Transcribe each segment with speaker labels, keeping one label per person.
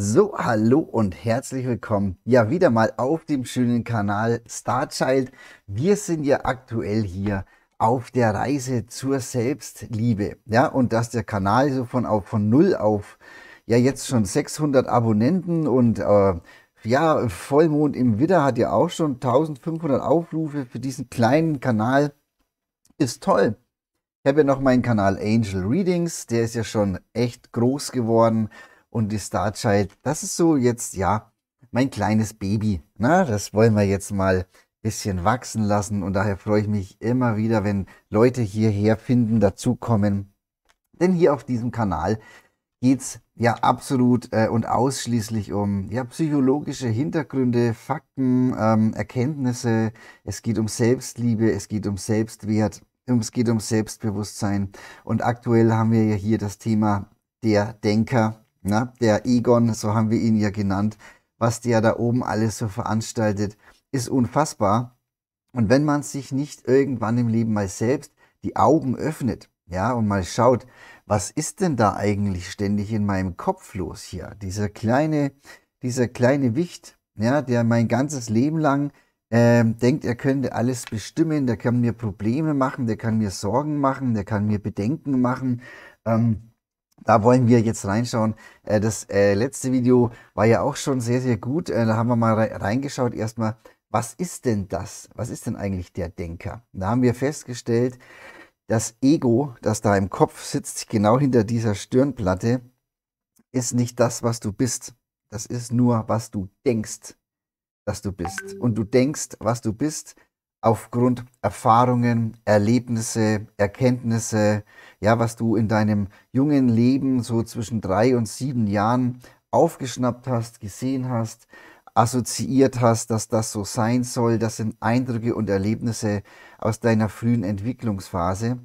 Speaker 1: So, hallo und herzlich willkommen. Ja, wieder mal auf dem schönen Kanal Starchild. Wir sind ja aktuell hier auf der Reise zur Selbstliebe. Ja, und dass der Kanal so von, auf, von null auf ja jetzt schon 600 Abonnenten und äh, ja, Vollmond im Widder hat ja auch schon 1500 Aufrufe für diesen kleinen Kanal. Ist toll. Ich habe ja noch meinen Kanal Angel Readings, der ist ja schon echt groß geworden. Und die Star Child, das ist so jetzt, ja, mein kleines Baby. Na, ne? das wollen wir jetzt mal ein bisschen wachsen lassen. Und daher freue ich mich immer wieder, wenn Leute hierher finden, dazukommen. Denn hier auf diesem Kanal geht es ja absolut äh, und ausschließlich um ja, psychologische Hintergründe, Fakten, ähm, Erkenntnisse. Es geht um Selbstliebe, es geht um Selbstwert, es geht um Selbstbewusstsein. Und aktuell haben wir ja hier das Thema der Denker, na, der Egon, so haben wir ihn ja genannt, was der da oben alles so veranstaltet, ist unfassbar. Und wenn man sich nicht irgendwann im Leben mal selbst die Augen öffnet, ja, und mal schaut, was ist denn da eigentlich ständig in meinem Kopf los hier? Dieser kleine, dieser kleine Wicht, ja, der mein ganzes Leben lang äh, denkt, er könnte alles bestimmen, der kann mir Probleme machen, der kann mir Sorgen machen, der kann mir Bedenken machen. Ähm, da wollen wir jetzt reinschauen. Äh, das äh, letzte Video war ja auch schon sehr, sehr gut. Äh, da haben wir mal reingeschaut erstmal, was ist denn das? Was ist denn eigentlich der Denker? Da haben wir festgestellt, das Ego, das da im Kopf sitzt, genau hinter dieser Stirnplatte, ist nicht das, was du bist. Das ist nur, was du denkst, dass du bist. Und du denkst, was du bist, aufgrund Erfahrungen, Erlebnisse, Erkenntnisse, ja, was du in deinem jungen Leben so zwischen drei und sieben Jahren aufgeschnappt hast, gesehen hast, assoziiert hast, dass das so sein soll. Das sind Eindrücke und Erlebnisse aus deiner frühen Entwicklungsphase,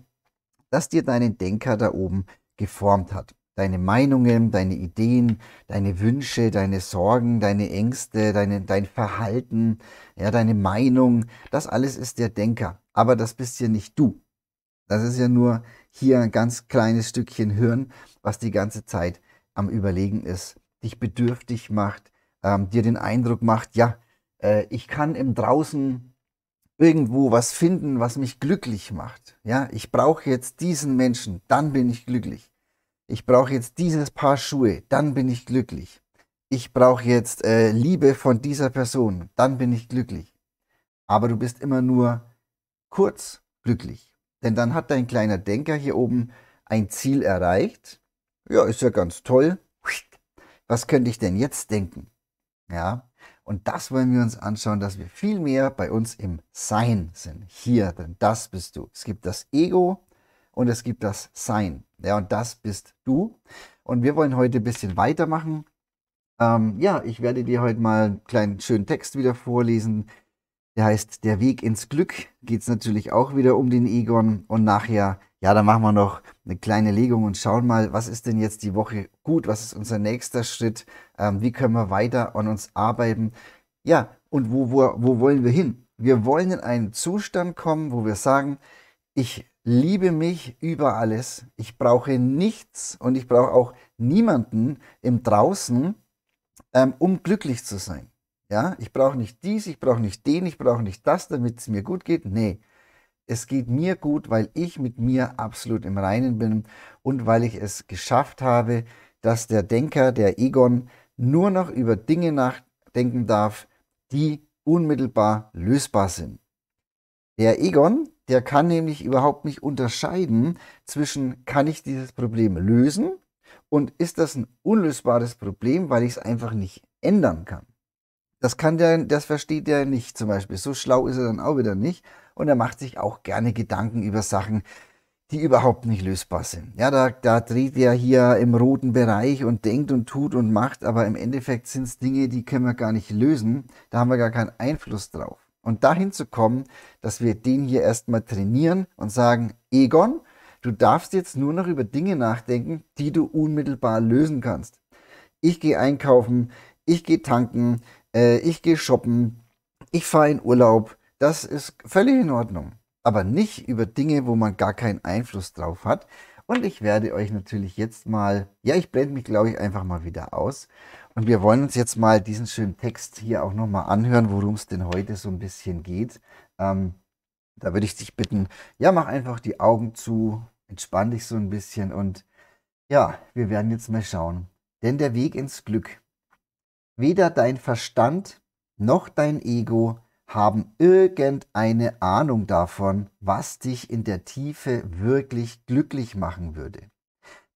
Speaker 1: dass dir deinen Denker da oben geformt hat deine Meinungen, deine Ideen, deine Wünsche, deine Sorgen, deine Ängste, deine, dein Verhalten, ja, deine Meinung. Das alles ist der Denker. Aber das bist ja nicht du. Das ist ja nur hier ein ganz kleines Stückchen Hirn, was die ganze Zeit am Überlegen ist, dich bedürftig macht, ähm, dir den Eindruck macht, ja, äh, ich kann im Draußen irgendwo was finden, was mich glücklich macht. Ja, ich brauche jetzt diesen Menschen, dann bin ich glücklich ich brauche jetzt dieses Paar Schuhe, dann bin ich glücklich. Ich brauche jetzt äh, Liebe von dieser Person, dann bin ich glücklich. Aber du bist immer nur kurz glücklich. Denn dann hat dein kleiner Denker hier oben ein Ziel erreicht. Ja, ist ja ganz toll. Was könnte ich denn jetzt denken? Ja, und das wollen wir uns anschauen, dass wir viel mehr bei uns im Sein sind. Hier, denn das bist du. Es gibt das Ego, und es gibt das Sein. Ja, und das bist du. Und wir wollen heute ein bisschen weitermachen. Ähm, ja, ich werde dir heute mal einen kleinen schönen Text wieder vorlesen. Der heißt Der Weg ins Glück. Geht es natürlich auch wieder um den Egon. Und nachher, ja, dann machen wir noch eine kleine Legung und schauen mal, was ist denn jetzt die Woche gut? Was ist unser nächster Schritt? Ähm, wie können wir weiter an uns arbeiten? Ja, und wo, wo, wo wollen wir hin? Wir wollen in einen Zustand kommen, wo wir sagen, ich liebe mich über alles. Ich brauche nichts und ich brauche auch niemanden im Draußen, ähm, um glücklich zu sein. Ja, ich brauche nicht dies, ich brauche nicht den, ich brauche nicht das, damit es mir gut geht. Nee, es geht mir gut, weil ich mit mir absolut im Reinen bin und weil ich es geschafft habe, dass der Denker, der Egon, nur noch über Dinge nachdenken darf, die unmittelbar lösbar sind. Der Egon der kann nämlich überhaupt nicht unterscheiden zwischen, kann ich dieses Problem lösen und ist das ein unlösbares Problem, weil ich es einfach nicht ändern kann. Das kann der, das versteht der nicht zum Beispiel. So schlau ist er dann auch wieder nicht. Und er macht sich auch gerne Gedanken über Sachen, die überhaupt nicht lösbar sind. Ja, da, da dreht er hier im roten Bereich und denkt und tut und macht, aber im Endeffekt sind es Dinge, die können wir gar nicht lösen. Da haben wir gar keinen Einfluss drauf. Und dahin zu kommen, dass wir den hier erstmal trainieren und sagen, Egon, du darfst jetzt nur noch über Dinge nachdenken, die du unmittelbar lösen kannst. Ich gehe einkaufen, ich gehe tanken, äh, ich gehe shoppen, ich fahre in Urlaub. Das ist völlig in Ordnung. Aber nicht über Dinge, wo man gar keinen Einfluss drauf hat, und ich werde euch natürlich jetzt mal, ja, ich blende mich, glaube ich, einfach mal wieder aus. Und wir wollen uns jetzt mal diesen schönen Text hier auch nochmal anhören, worum es denn heute so ein bisschen geht. Ähm, da würde ich dich bitten, ja, mach einfach die Augen zu, entspann dich so ein bisschen und ja, wir werden jetzt mal schauen. Denn der Weg ins Glück. Weder dein Verstand noch dein Ego haben irgendeine Ahnung davon, was dich in der Tiefe wirklich glücklich machen würde.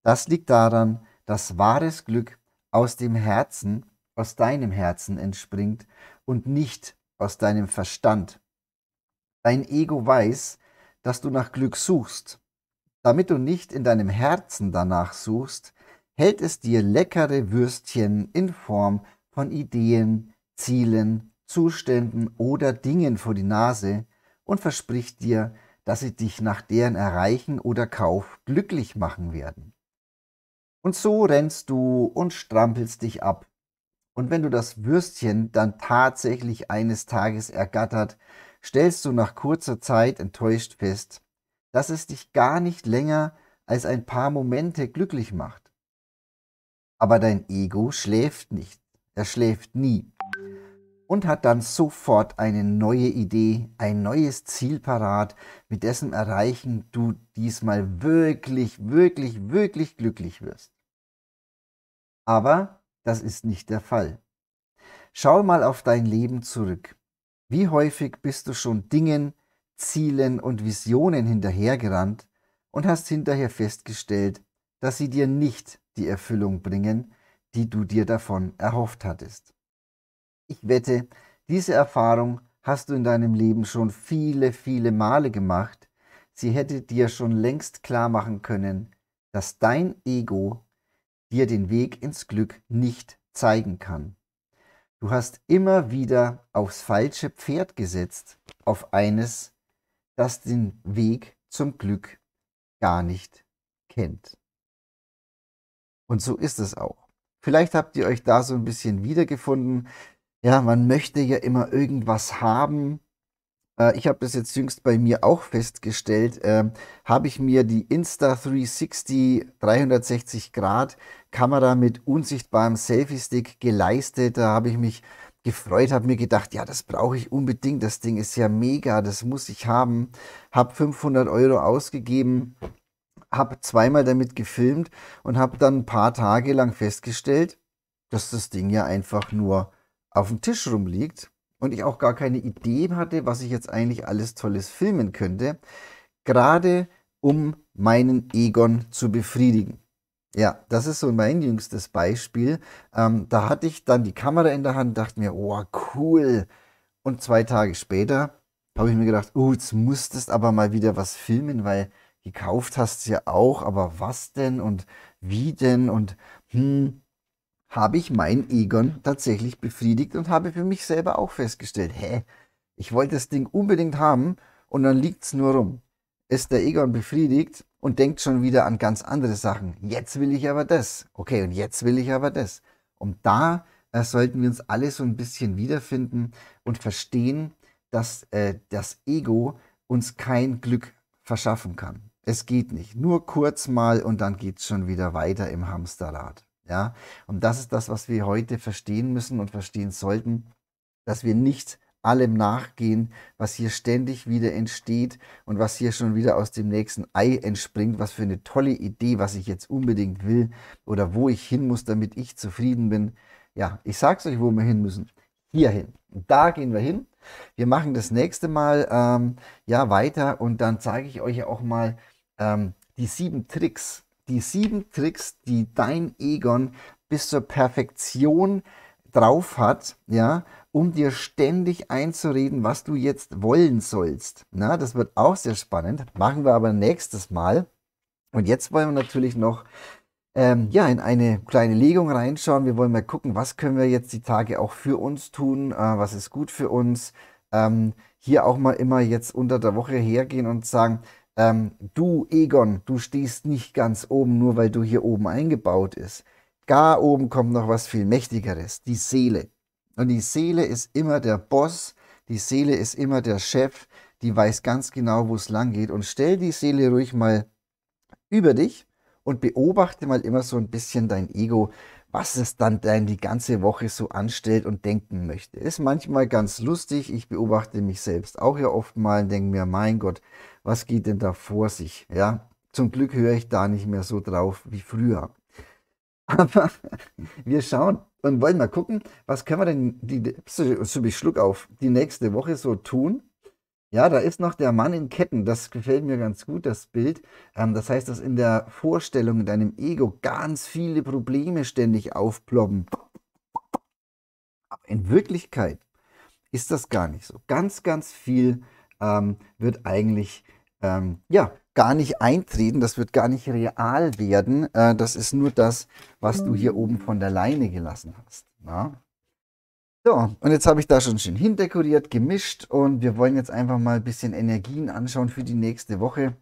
Speaker 1: Das liegt daran, dass wahres Glück aus dem Herzen, aus deinem Herzen entspringt und nicht aus deinem Verstand. Dein Ego weiß, dass du nach Glück suchst. Damit du nicht in deinem Herzen danach suchst, hält es dir leckere Würstchen in Form von Ideen, Zielen, Zuständen oder Dingen vor die Nase und verspricht dir, dass sie dich nach deren Erreichen oder Kauf glücklich machen werden. Und so rennst du und strampelst dich ab. Und wenn du das Würstchen dann tatsächlich eines Tages ergattert, stellst du nach kurzer Zeit enttäuscht fest, dass es dich gar nicht länger als ein paar Momente glücklich macht. Aber dein Ego schläft nicht, er schläft nie und hat dann sofort eine neue Idee, ein neues Ziel parat, mit dessen Erreichen du diesmal wirklich, wirklich, wirklich glücklich wirst. Aber das ist nicht der Fall. Schau mal auf dein Leben zurück. Wie häufig bist du schon Dingen, Zielen und Visionen hinterhergerannt und hast hinterher festgestellt, dass sie dir nicht die Erfüllung bringen, die du dir davon erhofft hattest. Ich wette, diese Erfahrung hast du in deinem Leben schon viele, viele Male gemacht. Sie hätte dir schon längst klar machen können, dass dein Ego dir den Weg ins Glück nicht zeigen kann. Du hast immer wieder aufs falsche Pferd gesetzt, auf eines, das den Weg zum Glück gar nicht kennt. Und so ist es auch. Vielleicht habt ihr euch da so ein bisschen wiedergefunden. Ja, man möchte ja immer irgendwas haben. Äh, ich habe das jetzt jüngst bei mir auch festgestellt. Äh, habe ich mir die Insta360 360 Grad Kamera mit unsichtbarem Selfie-Stick geleistet. Da habe ich mich gefreut, habe mir gedacht, ja, das brauche ich unbedingt. Das Ding ist ja mega, das muss ich haben. Habe 500 Euro ausgegeben, habe zweimal damit gefilmt und habe dann ein paar Tage lang festgestellt, dass das Ding ja einfach nur auf dem Tisch rumliegt und ich auch gar keine Idee hatte, was ich jetzt eigentlich alles Tolles filmen könnte, gerade um meinen Egon zu befriedigen. Ja, das ist so mein jüngstes Beispiel. Ähm, da hatte ich dann die Kamera in der Hand, dachte mir, oh cool. Und zwei Tage später habe ich mir gedacht, oh, jetzt musstest aber mal wieder was filmen, weil gekauft hast du ja auch, aber was denn und wie denn und hm, habe ich mein Egon tatsächlich befriedigt und habe für mich selber auch festgestellt, hä, ich wollte das Ding unbedingt haben und dann liegt es nur rum. Ist der Egon befriedigt und denkt schon wieder an ganz andere Sachen. Jetzt will ich aber das. Okay, und jetzt will ich aber das. Und da äh, sollten wir uns alle so ein bisschen wiederfinden und verstehen, dass äh, das Ego uns kein Glück verschaffen kann. Es geht nicht. Nur kurz mal und dann geht es schon wieder weiter im Hamsterrad. Ja? Und das ist das, was wir heute verstehen müssen und verstehen sollten, dass wir nicht allem nachgehen, was hier ständig wieder entsteht und was hier schon wieder aus dem nächsten Ei entspringt, was für eine tolle Idee, was ich jetzt unbedingt will oder wo ich hin muss, damit ich zufrieden bin. Ja, ich sag's euch, wo wir hin müssen. Hierhin. Und da gehen wir hin. Wir machen das nächste Mal ähm, ja weiter und dann zeige ich euch auch mal ähm, die sieben Tricks, die sieben Tricks, die dein Egon bis zur Perfektion drauf hat, ja, um dir ständig einzureden, was du jetzt wollen sollst. Na, das wird auch sehr spannend. Machen wir aber nächstes Mal. Und jetzt wollen wir natürlich noch ähm, ja, in eine kleine Legung reinschauen. Wir wollen mal gucken, was können wir jetzt die Tage auch für uns tun, äh, was ist gut für uns. Ähm, hier auch mal immer jetzt unter der Woche hergehen und sagen, ähm, du Egon, du stehst nicht ganz oben, nur weil du hier oben eingebaut ist. Gar oben kommt noch was viel Mächtigeres, die Seele. Und die Seele ist immer der Boss, die Seele ist immer der Chef, die weiß ganz genau, wo es lang geht. Und stell die Seele ruhig mal über dich und beobachte mal immer so ein bisschen dein Ego, was es dann dein die ganze Woche so anstellt und denken möchte. Ist manchmal ganz lustig. Ich beobachte mich selbst auch ja oft mal und denke mir, mein Gott, was geht denn da vor sich? Ja, zum Glück höre ich da nicht mehr so drauf wie früher. Aber wir schauen und wollen mal gucken, was können wir denn die, ich Schluck auf, die nächste Woche so tun. Ja, da ist noch der Mann in Ketten. Das gefällt mir ganz gut, das Bild. Ähm, das heißt, dass in der Vorstellung, in deinem Ego ganz viele Probleme ständig aufploppen. Aber in Wirklichkeit ist das gar nicht so. Ganz, ganz viel ähm, wird eigentlich ähm, ja, gar nicht eintreten, das wird gar nicht real werden. Äh, das ist nur das, was du hier oben von der Leine gelassen hast. Na? So, und jetzt habe ich da schon schön hindekoriert, gemischt und wir wollen jetzt einfach mal ein bisschen Energien anschauen für die nächste Woche.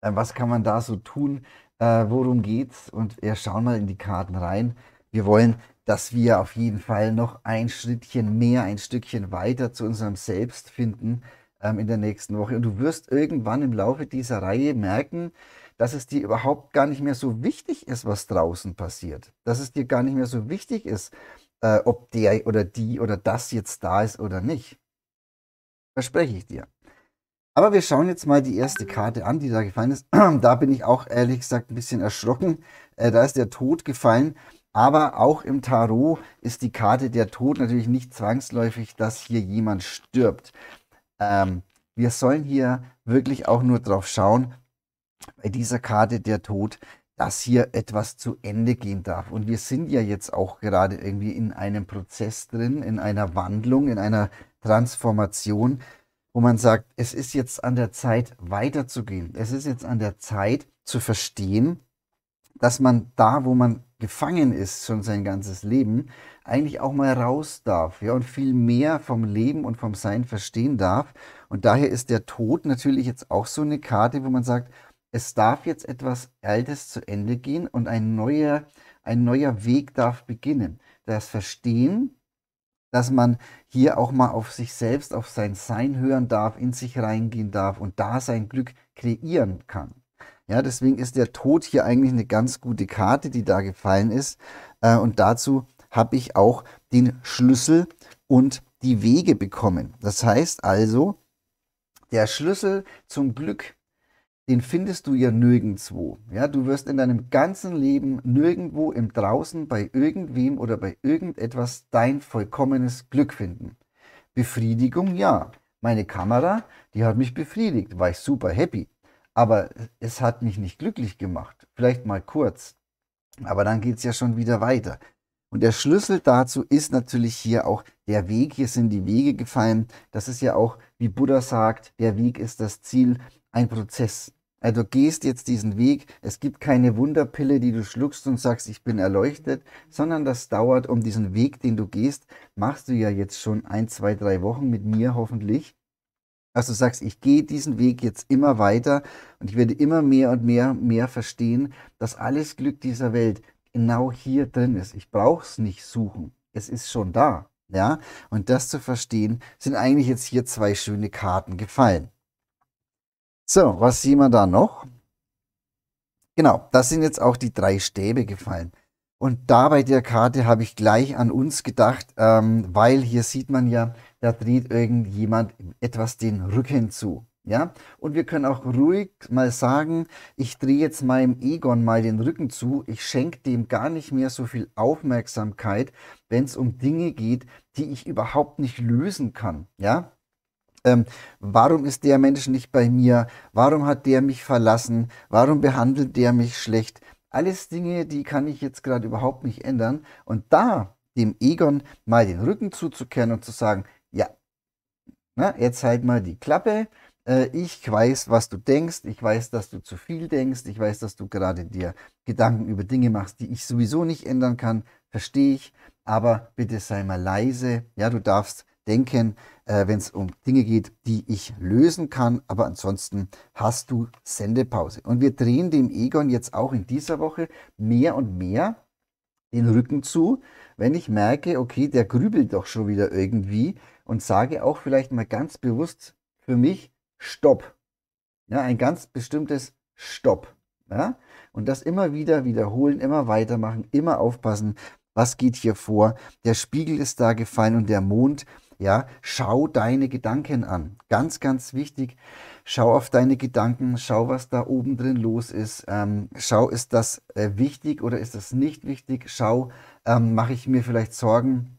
Speaker 1: Äh, was kann man da so tun? Äh, worum geht's? Und wir schauen mal in die Karten rein. Wir wollen dass wir auf jeden Fall noch ein Schrittchen mehr, ein Stückchen weiter zu unserem Selbst finden ähm, in der nächsten Woche. Und du wirst irgendwann im Laufe dieser Reihe merken, dass es dir überhaupt gar nicht mehr so wichtig ist, was draußen passiert. Dass es dir gar nicht mehr so wichtig ist, äh, ob der oder die oder das jetzt da ist oder nicht. Verspreche ich dir. Aber wir schauen jetzt mal die erste Karte an, die da gefallen ist. da bin ich auch ehrlich gesagt ein bisschen erschrocken. Äh, da ist der Tod gefallen. Aber auch im Tarot ist die Karte der Tod natürlich nicht zwangsläufig, dass hier jemand stirbt. Ähm, wir sollen hier wirklich auch nur drauf schauen, bei dieser Karte der Tod, dass hier etwas zu Ende gehen darf. Und wir sind ja jetzt auch gerade irgendwie in einem Prozess drin, in einer Wandlung, in einer Transformation, wo man sagt, es ist jetzt an der Zeit weiterzugehen. Es ist jetzt an der Zeit zu verstehen, dass man da, wo man gefangen ist, schon sein ganzes Leben, eigentlich auch mal raus darf ja, und viel mehr vom Leben und vom Sein verstehen darf. Und daher ist der Tod natürlich jetzt auch so eine Karte, wo man sagt, es darf jetzt etwas Altes zu Ende gehen und ein neuer, ein neuer Weg darf beginnen. Das Verstehen, dass man hier auch mal auf sich selbst, auf sein Sein hören darf, in sich reingehen darf und da sein Glück kreieren kann. Ja, deswegen ist der Tod hier eigentlich eine ganz gute Karte, die da gefallen ist. Äh, und dazu habe ich auch den Schlüssel und die Wege bekommen. Das heißt also, der Schlüssel zum Glück, den findest du ja nirgendwo. Ja, du wirst in deinem ganzen Leben nirgendwo im Draußen bei irgendwem oder bei irgendetwas dein vollkommenes Glück finden. Befriedigung, ja. Meine Kamera, die hat mich befriedigt, war ich super happy. Aber es hat mich nicht glücklich gemacht. Vielleicht mal kurz. Aber dann geht es ja schon wieder weiter. Und der Schlüssel dazu ist natürlich hier auch der Weg. Hier sind die Wege gefallen. Das ist ja auch, wie Buddha sagt, der Weg ist das Ziel, ein Prozess. Also du gehst jetzt diesen Weg. Es gibt keine Wunderpille, die du schluckst und sagst, ich bin erleuchtet, sondern das dauert um diesen Weg, den du gehst. Machst du ja jetzt schon ein, zwei, drei Wochen mit mir hoffentlich. Also du sagst, ich gehe diesen Weg jetzt immer weiter und ich werde immer mehr und mehr, mehr verstehen, dass alles Glück dieser Welt genau hier drin ist. Ich brauche es nicht suchen. Es ist schon da. Ja? Und das zu verstehen, sind eigentlich jetzt hier zwei schöne Karten gefallen. So, was sieht man da noch? Genau, das sind jetzt auch die drei Stäbe gefallen. Und da bei der Karte habe ich gleich an uns gedacht, ähm, weil hier sieht man ja, da dreht irgendjemand etwas den Rücken zu. Ja, und wir können auch ruhig mal sagen, ich drehe jetzt meinem Egon mal den Rücken zu, ich schenke dem gar nicht mehr so viel Aufmerksamkeit, wenn es um Dinge geht, die ich überhaupt nicht lösen kann. Ja, ähm, warum ist der Mensch nicht bei mir? Warum hat der mich verlassen? Warum behandelt der mich schlecht? Alles Dinge, die kann ich jetzt gerade überhaupt nicht ändern. Und da dem Egon mal den Rücken zuzukehren und zu sagen, ja, na, jetzt halt mal die Klappe. Äh, ich weiß, was du denkst. Ich weiß, dass du zu viel denkst. Ich weiß, dass du gerade dir Gedanken über Dinge machst, die ich sowieso nicht ändern kann. Verstehe ich. Aber bitte sei mal leise. Ja, du darfst denken, äh, wenn es um Dinge geht, die ich lösen kann. Aber ansonsten hast du Sendepause. Und wir drehen dem Egon jetzt auch in dieser Woche mehr und mehr den Rücken zu, wenn ich merke, okay, der grübelt doch schon wieder irgendwie und sage auch vielleicht mal ganz bewusst für mich, Stopp. Ja, ein ganz bestimmtes Stopp. Ja? Und das immer wieder wiederholen, immer weitermachen, immer aufpassen, was geht hier vor. Der Spiegel ist da gefallen und der Mond ja, schau deine Gedanken an. Ganz, ganz wichtig. Schau auf deine Gedanken, schau, was da oben drin los ist. Ähm, schau, ist das äh, wichtig oder ist das nicht wichtig? Schau, ähm, mache ich mir vielleicht Sorgen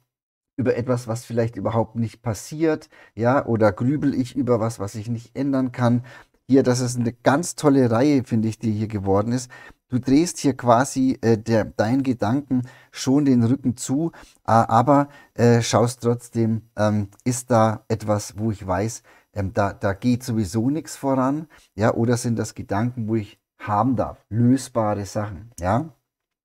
Speaker 1: über etwas, was vielleicht überhaupt nicht passiert, ja, oder grübel ich über was, was ich nicht ändern kann. Hier, das ist eine ganz tolle Reihe, finde ich, die hier geworden ist. Du drehst hier quasi äh, der, deinen Gedanken schon den Rücken zu, äh, aber äh, schaust trotzdem, ähm, ist da etwas, wo ich weiß, ähm, da, da geht sowieso nichts voran, ja, oder sind das Gedanken, wo ich haben darf, lösbare Sachen, ja.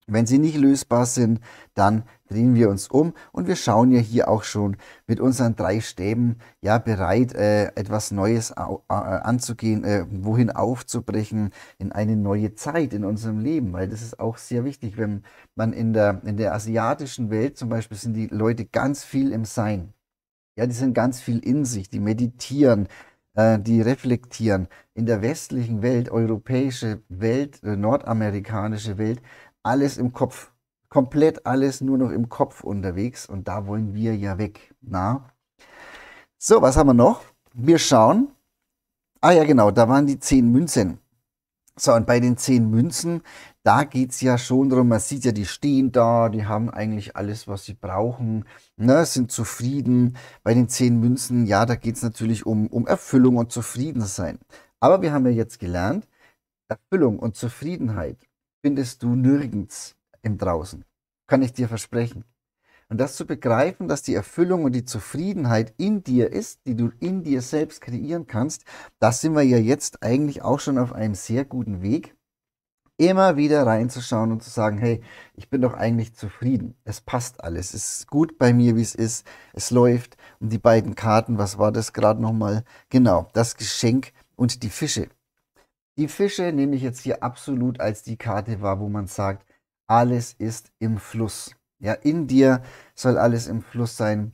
Speaker 1: Wenn sie nicht lösbar sind, dann drehen wir uns um und wir schauen ja hier auch schon mit unseren drei Stäben ja bereit, äh, etwas Neues äh, anzugehen, äh, wohin aufzubrechen in eine neue Zeit in unserem Leben, weil das ist auch sehr wichtig, wenn man in der, in der asiatischen Welt zum Beispiel sind die Leute ganz viel im Sein. Ja, die sind ganz viel in sich, die meditieren, äh, die reflektieren. In der westlichen Welt, europäische Welt, äh, nordamerikanische Welt, alles im Kopf. Komplett alles nur noch im Kopf unterwegs und da wollen wir ja weg. Na? So, was haben wir noch? Wir schauen. Ah ja, genau, da waren die zehn Münzen. So, und bei den zehn Münzen, da geht es ja schon darum, man sieht ja, die stehen da, die haben eigentlich alles, was sie brauchen, ne, sind zufrieden. Bei den zehn Münzen, ja, da geht es natürlich um, um Erfüllung und Zufriedensein. Aber wir haben ja jetzt gelernt, Erfüllung und Zufriedenheit findest du nirgends im Draußen. Kann ich dir versprechen. Und das zu begreifen, dass die Erfüllung und die Zufriedenheit in dir ist, die du in dir selbst kreieren kannst, da sind wir ja jetzt eigentlich auch schon auf einem sehr guten Weg. Immer wieder reinzuschauen und zu sagen, hey, ich bin doch eigentlich zufrieden. Es passt alles. Es ist gut bei mir, wie es ist. Es läuft. Und die beiden Karten, was war das gerade nochmal? Genau, das Geschenk und die Fische. Die Fische nehme ich jetzt hier absolut als die Karte wahr, wo man sagt, alles ist im Fluss. Ja, in dir soll alles im Fluss sein.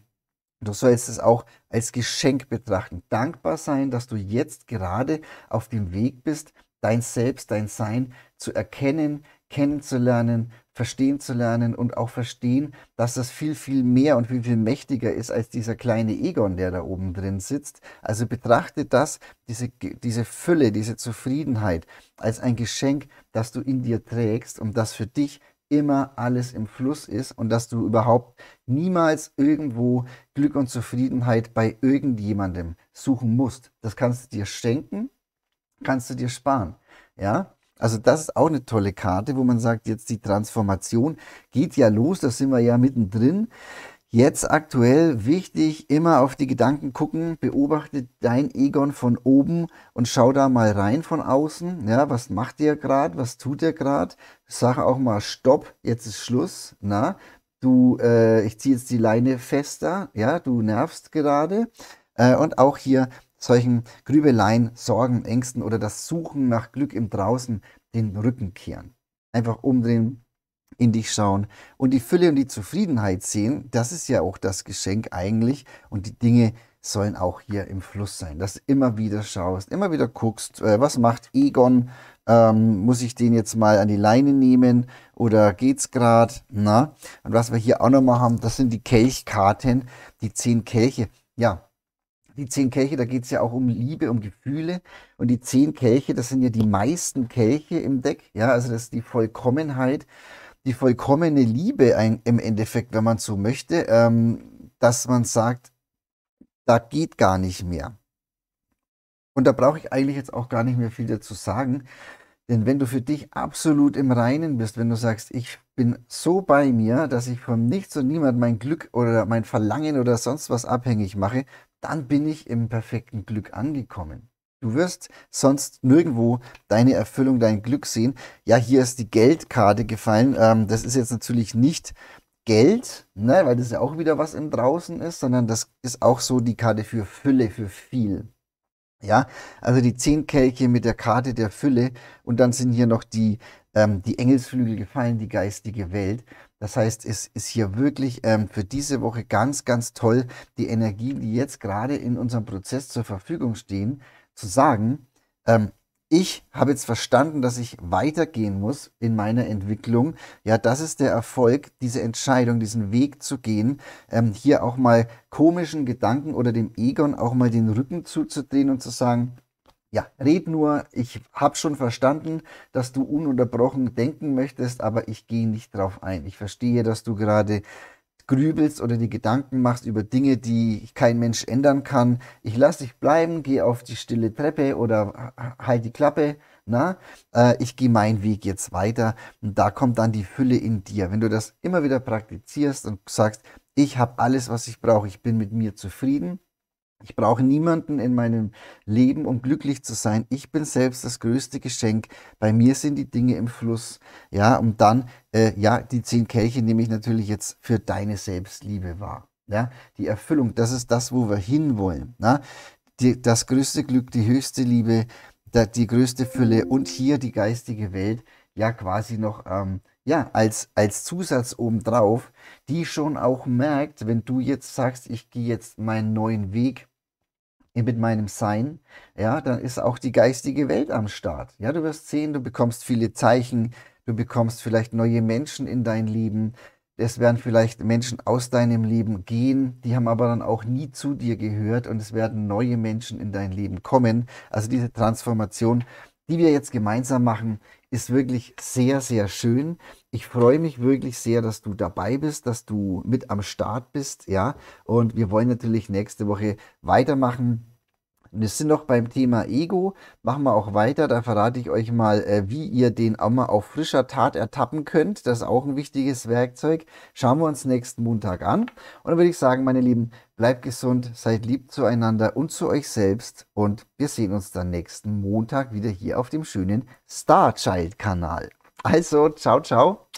Speaker 1: Du sollst es auch als Geschenk betrachten. Dankbar sein, dass du jetzt gerade auf dem Weg bist, dein Selbst, dein Sein zu erkennen, kennenzulernen verstehen zu lernen und auch verstehen, dass das viel, viel mehr und viel, viel mächtiger ist als dieser kleine Egon, der da oben drin sitzt. Also betrachte das, diese, diese Fülle, diese Zufriedenheit als ein Geschenk, das du in dir trägst und das für dich immer alles im Fluss ist und dass du überhaupt niemals irgendwo Glück und Zufriedenheit bei irgendjemandem suchen musst. Das kannst du dir schenken, kannst du dir sparen. Ja, also das ist auch eine tolle Karte, wo man sagt, jetzt die Transformation geht ja los, da sind wir ja mittendrin. Jetzt aktuell wichtig, immer auf die Gedanken gucken, beobachte dein Egon von oben und schau da mal rein von außen. Ja, was macht der gerade? Was tut der gerade? Sag auch mal Stopp, jetzt ist Schluss. Na, du, äh, ich ziehe jetzt die Leine fester. Ja, du nervst gerade. Äh, und auch hier solchen Grübeleien, Sorgen, Ängsten oder das Suchen nach Glück im Draußen den Rücken kehren. Einfach umdrehen, in dich schauen und die Fülle und die Zufriedenheit sehen, das ist ja auch das Geschenk eigentlich und die Dinge sollen auch hier im Fluss sein, dass du immer wieder schaust, immer wieder guckst, äh, was macht Egon, ähm, muss ich den jetzt mal an die Leine nehmen oder geht's gerade, na? Und was wir hier auch nochmal haben, das sind die Kelchkarten, die zehn Kelche, ja, die zehn Kelche, da geht es ja auch um Liebe, um Gefühle. Und die zehn Kelche, das sind ja die meisten Kelche im Deck. Ja, also das ist die Vollkommenheit, die vollkommene Liebe ein, im Endeffekt, wenn man so möchte, ähm, dass man sagt, da geht gar nicht mehr. Und da brauche ich eigentlich jetzt auch gar nicht mehr viel dazu sagen. Denn wenn du für dich absolut im Reinen bist, wenn du sagst, ich bin so bei mir, dass ich von nichts und niemand mein Glück oder mein Verlangen oder sonst was abhängig mache, dann bin ich im perfekten Glück angekommen. Du wirst sonst nirgendwo deine Erfüllung, dein Glück sehen. Ja, hier ist die Geldkarte gefallen. Ähm, das ist jetzt natürlich nicht Geld, ne, weil das ja auch wieder was im Draußen ist, sondern das ist auch so die Karte für Fülle, für viel. Ja, also die zehn Kelche mit der Karte der Fülle und dann sind hier noch die, ähm, die Engelsflügel gefallen, die geistige Welt. Das heißt, es ist hier wirklich ähm, für diese Woche ganz, ganz toll, die Energien, die jetzt gerade in unserem Prozess zur Verfügung stehen, zu sagen, ähm, ich habe jetzt verstanden, dass ich weitergehen muss in meiner Entwicklung. Ja, das ist der Erfolg, diese Entscheidung, diesen Weg zu gehen, ähm, hier auch mal komischen Gedanken oder dem Egon auch mal den Rücken zuzudrehen und zu sagen, ja, red nur. Ich habe schon verstanden, dass du ununterbrochen denken möchtest, aber ich gehe nicht drauf ein. Ich verstehe, dass du gerade grübelst oder die Gedanken machst über Dinge, die kein Mensch ändern kann. Ich lasse dich bleiben, geh auf die stille Treppe oder halt die Klappe. Na, äh, ich gehe meinen Weg jetzt weiter. Und da kommt dann die Fülle in dir. Wenn du das immer wieder praktizierst und sagst, ich habe alles, was ich brauche, ich bin mit mir zufrieden, ich brauche niemanden in meinem Leben, um glücklich zu sein. Ich bin selbst das größte Geschenk. Bei mir sind die Dinge im Fluss. Ja, und dann, äh, ja, die zehn Kelche nehme ich natürlich jetzt für deine Selbstliebe wahr. Ja, die Erfüllung, das ist das, wo wir hinwollen. Na? Ne? Die, das größte Glück, die höchste Liebe, die größte Fülle und hier die geistige Welt, ja, quasi noch, ähm, ja, als, als Zusatz obendrauf, die schon auch merkt, wenn du jetzt sagst, ich gehe jetzt meinen neuen Weg, mit meinem Sein, ja, dann ist auch die geistige Welt am Start. Ja, du wirst sehen, du bekommst viele Zeichen, du bekommst vielleicht neue Menschen in dein Leben. Es werden vielleicht Menschen aus deinem Leben gehen, die haben aber dann auch nie zu dir gehört und es werden neue Menschen in dein Leben kommen. Also diese Transformation die wir jetzt gemeinsam machen, ist wirklich sehr, sehr schön. Ich freue mich wirklich sehr, dass du dabei bist, dass du mit am Start bist, ja. Und wir wollen natürlich nächste Woche weitermachen und wir sind noch beim Thema Ego. Machen wir auch weiter. Da verrate ich euch mal, äh, wie ihr den auch mal auf frischer Tat ertappen könnt. Das ist auch ein wichtiges Werkzeug. Schauen wir uns nächsten Montag an. Und dann würde ich sagen, meine Lieben, bleibt gesund, seid lieb zueinander und zu euch selbst. Und wir sehen uns dann nächsten Montag wieder hier auf dem schönen Star Child Kanal. Also, ciao, ciao.